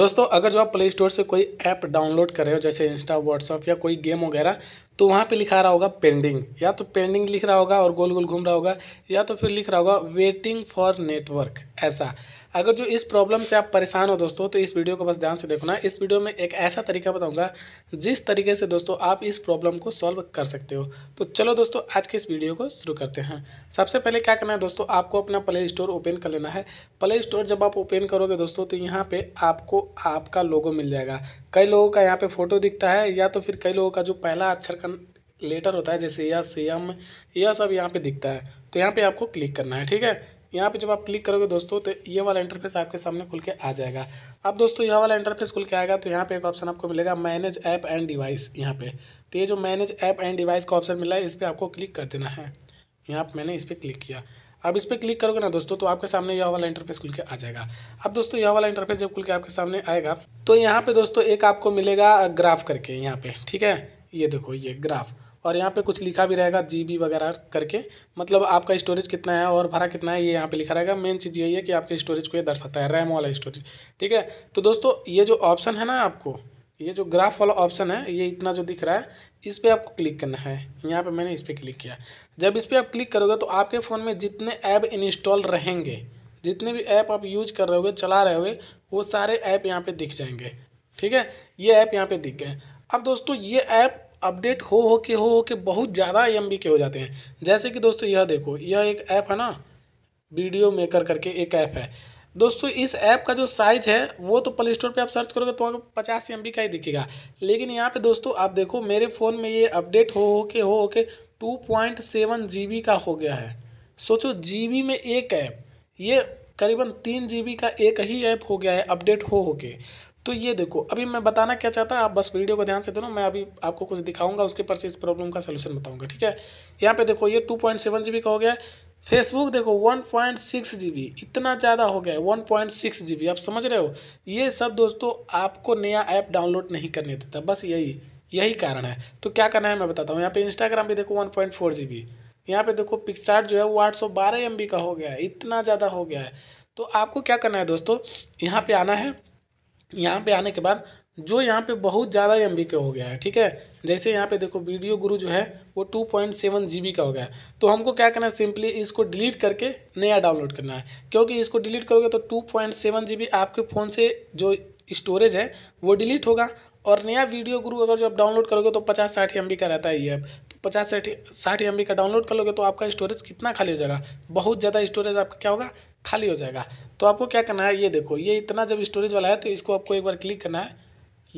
दोस्तों अगर जो आप प्ले स्टोर से कोई ऐप डाउनलोड कर रहे हो जैसे इंस्टा व्हाट्सअप या कोई गेम वगैरह तो वहाँ पे लिखा रहा होगा पेंडिंग या तो पेंडिंग लिख रहा होगा और गोल गोल घूम रहा होगा या तो फिर लिख रहा होगा वेटिंग फॉर नेटवर्क ऐसा अगर जो इस प्रॉब्लम से आप परेशान हो दोस्तों तो इस वीडियो को बस ध्यान से देखो ना इस वीडियो में एक ऐसा तरीका बताऊंगा जिस तरीके से दोस्तों आप इस प्रॉब्लम को सॉल्व कर सकते हो तो चलो दोस्तों आज के इस वीडियो को शुरू करते हैं सबसे पहले क्या करना है दोस्तों आपको अपना प्ले स्टोर ओपन कर लेना है प्ले स्टोर जब आप ओपन करोगे दोस्तों तो यहाँ पर आपको आपका लोगो मिल जाएगा कई लोगों का यहाँ पर फोटो दिखता है या तो फिर कई लोगों का जो पहला अक्षर का लेटर होता है जैसे या सी एम यह सब यहाँ पे दिखता है तो यहाँ पे आपको क्लिक करना है ठीक है यहाँ पे जब आप क्लिक करोगे दोस्तों तो ये वाला इंटरफेस आपके सामने खुल के आ जाएगा अब दोस्तों यह वाला इंटरफेस खुल के आएगा तो यहाँ पे एक ऑप्शन आपको मिलेगा मैनेज ऐप एंड डिवाइस यहाँ पे तो ये जो मैनेज ऐप एंड डिवाइस का ऑप्शन मिला है इस पर आपको क्लिक कर देना है यहाँ मैंने इस पर क्लिक किया अब इस पर क्लिक करोगे ना दोस्तों तो आपके सामने यह वाला इंटरफेस खुल के आ जाएगा अब दोस्तों यह वाला इंटरफेस जब खुल के आपके सामने आएगा तो यहाँ पे दोस्तों एक आपको मिलेगा ग्राफ करके यहाँ पे ठीक है ये देखो ये ग्राफ और यहाँ पे कुछ लिखा भी रहेगा जी बी वगैरह करके मतलब आपका स्टोरेज कितना है और भरा कितना है ये यहाँ पे लिखा रहेगा मेन चीज़ यही है कि आपके स्टोरेज को ये दर्शाता है रैम वाला स्टोरेज ठीक है तो दोस्तों ये जो ऑप्शन है ना आपको ये जो ग्राफ वाला ऑप्शन है ये इतना जो दिख रहा है इस पर आपको क्लिक करना है यहाँ पर मैंने इस पर क्लिक किया जब इस पर आप क्लिक करोगे तो आपके फ़ोन में जितने ऐप इंस्टॉल रहेंगे जितने भी ऐप आप यूज कर रहे हो चला रहे होगे वो सारे ऐप यहाँ पर दिख जाएंगे ठीक है ये ऐप यहाँ पर दिख गए अब दोस्तों ये ऐप अपडेट हो हो के हो हो के बहुत ज़्यादा एम के हो जाते हैं जैसे कि दोस्तों यह देखो यह एक ऐप है ना वीडियो मेकर करके एक ऐप है दोस्तों इस ऐप का जो साइज़ है वो तो प्ले स्टोर पर आप सर्च करोगे तो आपको पचास एम का ही दिखेगा लेकिन यहाँ पे दोस्तों आप देखो मेरे फ़ोन में ये अपडेट हो हो के हो हो के टू पॉइंट सेवन जी का हो गया है सोचो जी में एक ऐप ये करीबन तीन जी का एक ही ऐप हो गया है अपडेट हो हो के तो ये देखो अभी मैं बताना क्या चाहता आप बस वीडियो को ध्यान से देना मैं अभी आपको कुछ दिखाऊंगा उसके पर से इस प्रॉब्लम का सलूशन बताऊंगा ठीक है यहाँ पे देखो ये two point seven G B का हो गया फेसबुक देखो one point six G B इतना ज़्यादा हो गया है one point six G B आप समझ रहे हो ये सब दोस्तों आपको नया ऐप डाउनलोड नहीं करने देता बस यही यही कारण है तो क्या करना है मैं बताता हूँ यहाँ पे इंस्टाग्राम भी देखो one point four G B यहाँ पर देखो पिक्सार्ट जो है वो आठ सौ बारह एम बी का हो गया है इतना ज़्यादा हो गया है तो आपको क्या करना है दोस्तों यहाँ पर आना है यहाँ पे आने के बाद जो यहाँ पे बहुत ज़्यादा एम का हो गया है ठीक है जैसे यहाँ पे देखो वीडियो गुरु जो है वो 2.7 पॉइंट का हो गया है तो हमको क्या करना है सिंपली इसको डिलीट करके नया डाउनलोड करना है क्योंकि इसको डिलीट करोगे तो 2.7 पॉइंट आपके फ़ोन से जो स्टोरेज है वो डिलीट होगा और नया वीडियो गुरु अगर जो आप डाउनलोड करोगे तो पचास साठ एम का रहता है ये ऐप पचास साठ साठ एम का डाउनलोड कर लोगे तो आपका स्टोरेज कितना खाली हो जाएगा बहुत ज़्यादा स्टोरेज आपका क्या होगा खाली हो जाएगा तो आपको क्या करना है ये देखो ये इतना जब स्टोरेज वाला है तो इसको आपको एक बार क्लिक करना है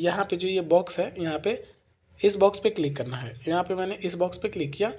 यहाँ पे जो ये बॉक्स है यहाँ पे इस बॉक्स पे क्लिक करना है यहाँ पे मैंने इस बॉक्स पे क्लिक किया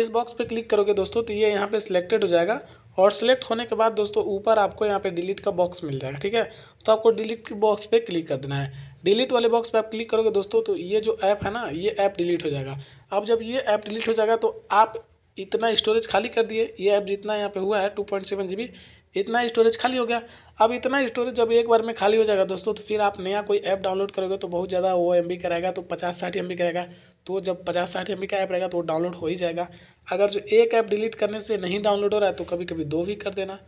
इस बॉक्स पे क्लिक करोगे दोस्तों तो ये यहाँ पे सिलेक्टेड हो जाएगा और सिलेक्ट होने के बाद दोस्तों ऊपर आपको यहाँ पे डिलीट का बॉक्स मिल जाएगा ठीक है तो आपको डिलीट के बॉक्स पे क्लिक कर देना है डिलीट वाले बॉक्स पर आप क्लिक करोगे दोस्तों तो ये जो ऐप है ना ये ऐप डिलीट हो जाएगा अब जब ये ऐप डिलीट हो जाएगा तो आप इतना स्टोरेज खाली कर दिए ये ऐप जितना यहाँ पे हुआ है two point seven G B इतना स्टोरेज खाली हो गया अब इतना स्टोरेज जब एक बार में खाली हो जाएगा दोस्तों तो फिर आप नया कोई ऐप डाउनलोड करोगे तो बहुत ज़्यादा वो एम बी करेगा तो पचास साठ एम बी का रहेगा तो जब पचास साठ एम बी का ऐप रहेगा तो वो डाउनलोड हो ही जाएगा अगर जो एक ऐप डिलीट करने से नहीं डाउनलोड हो रहा है तो कभी कभी दो भी कर देना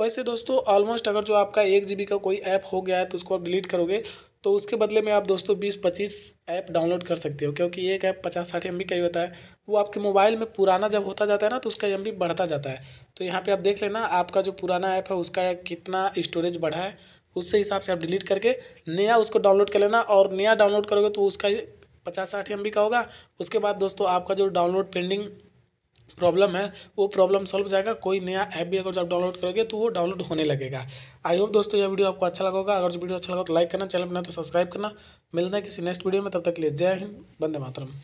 वैसे दोस्तों ऑलमोस्ट अगर जो आपका एक जी का कोई ऐप हो गया है तो उसको आप डिलीट करोगे तो उसके बदले में आप दोस्तों बीस पच्चीस ऐप डाउनलोड कर सकते हो क्योंकि एक ऐप पचास साठ एम का ही होता है वो आपके मोबाइल में पुराना जब होता जाता है ना तो उसका एम बढ़ता जाता है तो यहाँ पर आप देख लेना आपका जो पुराना ऐप है उसका कितना स्टोरेज बढ़ा है उससे हिसाब से आप डिलीट करके नया उसको डाउनलोड कर लेना और नया डाउनलोड करोगे तो उसका पचास साठ एम का होगा उसके बाद दोस्तों आपका जो डाउनलोड पेंडिंग प्रॉब्लम है वो प्रॉब्लम सॉल्व हो जाएगा कोई नया ऐप भी अगर आप डाउनलोड करोगे तो वो डाउनलोड होने लगेगा आई होप दोस्तों यह वीडियो आपको अच्छा लगा होगा अगर वीडियो अच्छा लगा तो लाइक करना चैनल बना तो सब्सक्राइब करना मिलना है किसी नेक्स्ट वीडियो में तब तक के लिए जय हिंद बंदे मातरम